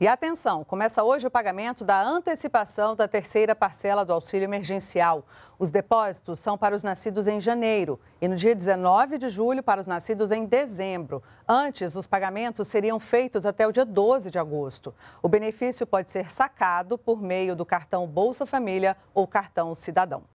E atenção, começa hoje o pagamento da antecipação da terceira parcela do auxílio emergencial. Os depósitos são para os nascidos em janeiro e no dia 19 de julho para os nascidos em dezembro. Antes, os pagamentos seriam feitos até o dia 12 de agosto. O benefício pode ser sacado por meio do cartão Bolsa Família ou cartão Cidadão.